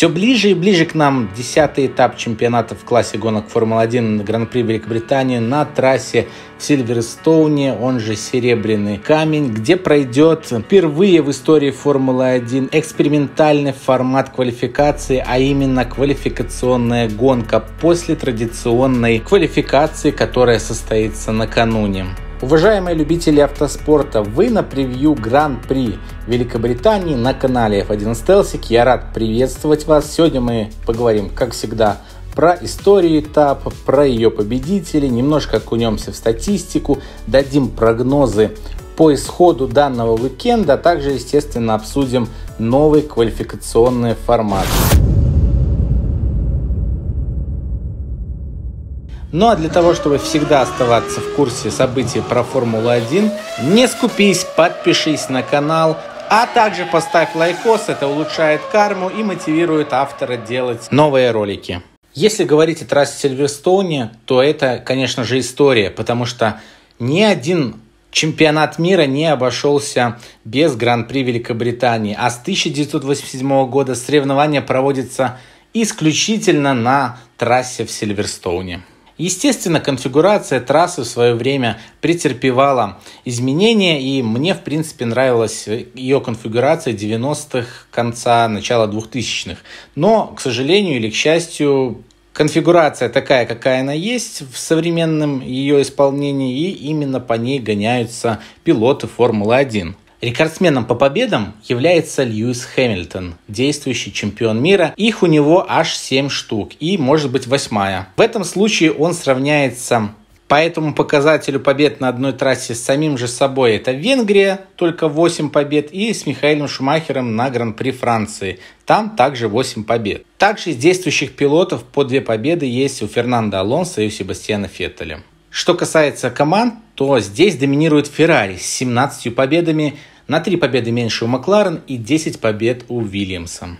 Все ближе и ближе к нам десятый этап чемпионата в классе гонок Формула-1 Гран-при Великобритании на трассе в Сильверстоуне, он же Серебряный камень, где пройдет впервые в истории Формулы-1 экспериментальный формат квалификации, а именно квалификационная гонка после традиционной квалификации, которая состоится накануне. Уважаемые любители автоспорта, вы на превью Гран-при Великобритании на канале F1 Stelsic. Я рад приветствовать вас. Сегодня мы поговорим, как всегда, про историю этапа, про ее победителей, немножко окунемся в статистику, дадим прогнозы по исходу данного уикенда, а также, естественно, обсудим новый квалификационный формат. Ну а для того, чтобы всегда оставаться в курсе событий про Формулу-1, не скупись, подпишись на канал, а также поставь лайкос, это улучшает карму и мотивирует автора делать новые ролики. Если говорить о трассе Сильверстоуне, то это, конечно же, история, потому что ни один Чемпионат мира не обошелся без Гран-при Великобритании, а с 1987 года соревнования проводятся исключительно на трассе в Сильверстоуне. Естественно, конфигурация трассы в свое время претерпевала изменения, и мне, в принципе, нравилась ее конфигурация 90-х, конца, начала 2000-х. Но, к сожалению или к счастью, конфигурация такая, какая она есть в современном ее исполнении, и именно по ней гоняются пилоты Формулы-1. Рекордсменом по победам является Льюис Хэмилтон, действующий чемпион мира. Их у него аж 7 штук и, может быть, восьмая. В этом случае он сравняется по этому показателю побед на одной трассе с самим же собой это Венгрия, только 8 побед, и с Михаилом Шумахером на Гран-при Франции. Там также 8 побед. Также из действующих пилотов по 2 победы есть у Фернандо Алонса и у Себастьяна Феттеля. Что касается команд, то здесь доминирует Феррари с 17 победами, на 3 победы меньше у Макларен и 10 побед у Вильямса.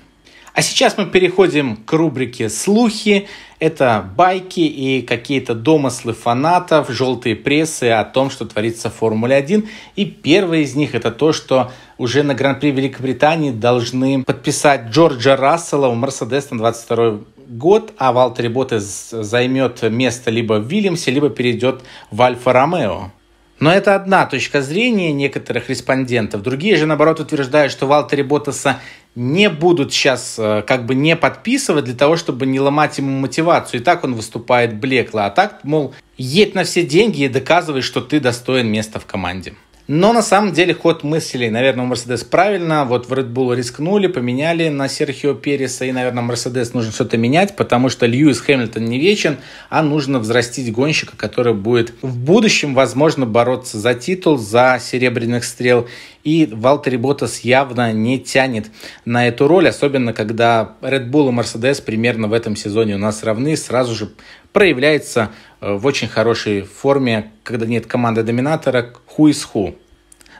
А сейчас мы переходим к рубрике «Слухи». Это байки и какие-то домыслы фанатов, желтые прессы о том, что творится в Формуле-1. И первое из них это то, что уже на Гран-при Великобритании должны подписать Джорджа Рассела у Мерседес на 22 год, а Валтери Ботас займет место либо в Вильямсе, либо перейдет в Альфа-Ромео. Но это одна точка зрения некоторых респондентов. Другие же, наоборот, утверждают, что Валтери Ботаса не будут сейчас э, как бы не подписывать для того, чтобы не ломать ему мотивацию. И так он выступает блекло. А так, мол, едь на все деньги и доказывай, что ты достоин места в команде. Но на самом деле ход мыслей, наверное, у Мерседес правильно. Вот в Red Bull рискнули, поменяли на Серхио Переса. И, наверное, Мерседес нужно что-то менять, потому что Льюис Хэмилтон не вечен, а нужно взрастить гонщика, который будет в будущем, возможно, бороться за титул, за серебряных стрел. И Валтери Ботас явно не тянет на эту роль, особенно когда Red Bull и Мерседес примерно в этом сезоне у нас равны. Сразу же проявляется Э, в очень хорошей форме, когда нет команды доминатора, ху из ху.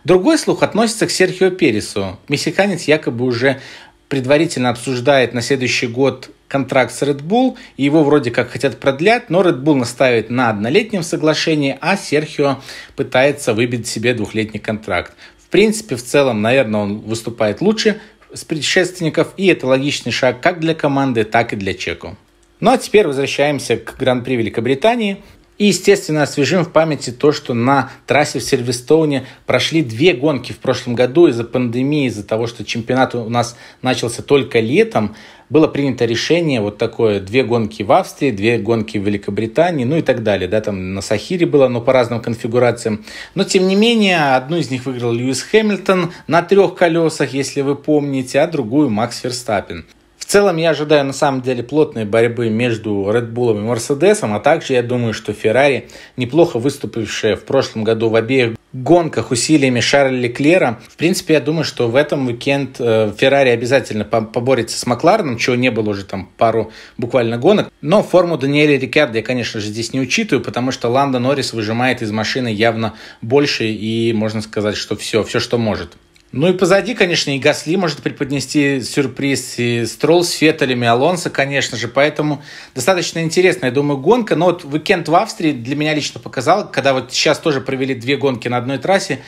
Другой слух относится к Серхио Пересу. Мексиканец якобы уже предварительно обсуждает на следующий год контракт с Red Bull, и его вроде как хотят продлять, но Red Bull настаивает на однолетнем соглашении, а Серхио пытается выбить себе двухлетний контракт. В принципе, в целом, наверное, он выступает лучше с предшественников, и это логичный шаг как для команды, так и для Чеку. Ну а теперь возвращаемся к Гран-при Великобритании. И, естественно, освежим в памяти то, что на трассе в Сервистоуне прошли две гонки в прошлом году из-за пандемии, из-за того, что чемпионат у нас начался только летом. Было принято решение вот такое, две гонки в Австрии, две гонки в Великобритании, ну и так далее. Да, там на Сахире было, но по разным конфигурациям. Но, тем не менее, одну из них выиграл Льюис Хэмилтон на трех колесах, если вы помните, а другую Макс Ферстаппин. В целом я ожидаю на самом деле плотной борьбы между Red Bull и Mercedes, а также я думаю, что Ferrari, неплохо выступившая в прошлом году в обеих гонках усилиями Шарля Леклера, в принципе, я думаю, что в этом уикенд э, Феррари обязательно поборется с Макларном, чего не было уже там пару буквально гонок. Но форму Даниэля Рикардо я, конечно же, здесь не учитываю, потому что Ланда Норрис выжимает из машины явно больше и можно сказать, что все, все, что может. Ну и позади, конечно, и Гасли может преподнести сюрприз, и Стролл с Феттелями, Алонсо, конечно же. Поэтому достаточно интересная, я думаю, гонка. Но вот уикенд в Австрии для меня лично показал, когда вот сейчас тоже провели две гонки на одной трассе,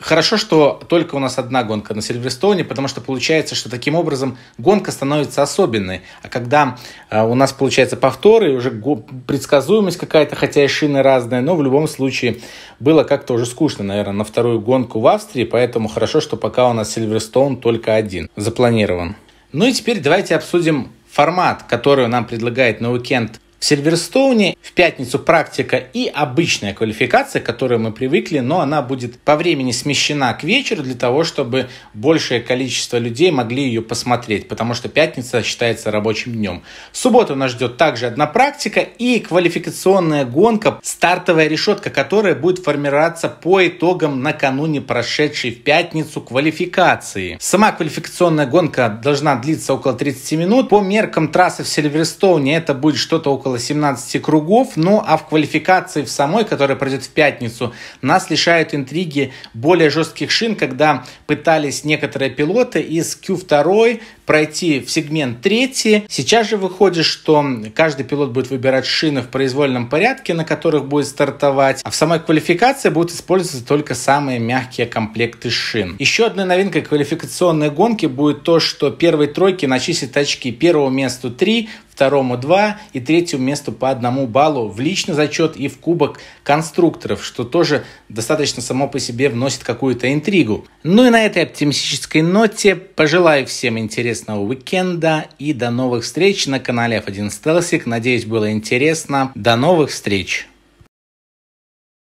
Хорошо, что только у нас одна гонка на Сильверстоуне, потому что получается, что таким образом гонка становится особенной. А когда э, у нас получается повторы, уже предсказуемость какая-то, хотя и шины разные, но в любом случае было как-то уже скучно, наверное, на вторую гонку в Австрии, поэтому хорошо, что пока у нас Сильверстоун только один запланирован. Ну и теперь давайте обсудим формат, который нам предлагает на уикенд в Сильверстоуне в пятницу практика и обычная квалификация, к которой мы привыкли, но она будет по времени смещена к вечеру для того, чтобы большее количество людей могли ее посмотреть, потому что пятница считается рабочим днем. В субботу нас ждет также одна практика и квалификационная гонка, стартовая решетка, которая будет формироваться по итогам накануне прошедшей в пятницу квалификации. Сама квалификационная гонка должна длиться около 30 минут. По меркам трассы в Сильверстоуне это будет что-то около около 17 кругов. Ну а в квалификации в самой, которая пройдет в пятницу, нас лишают интриги более жестких шин, когда пытались некоторые пилоты из Q2 пройти в сегмент 3. Сейчас же выходит, что каждый пилот будет выбирать шины в произвольном порядке, на которых будет стартовать. А в самой квалификации будут использоваться только самые мягкие комплекты шин. Еще одной новинкой квалификационной гонки будет то, что первой тройки начислят очки первого месту 3, второму 2 и третьему месту по одному баллу в личный зачет и в кубок конструкторов, что тоже достаточно само по себе вносит какую-то интригу. Ну и на этой оптимистической ноте пожелаю всем интересного уикенда и до новых встреч на канале F1 Стелсик. Надеюсь, было интересно. До новых встреч!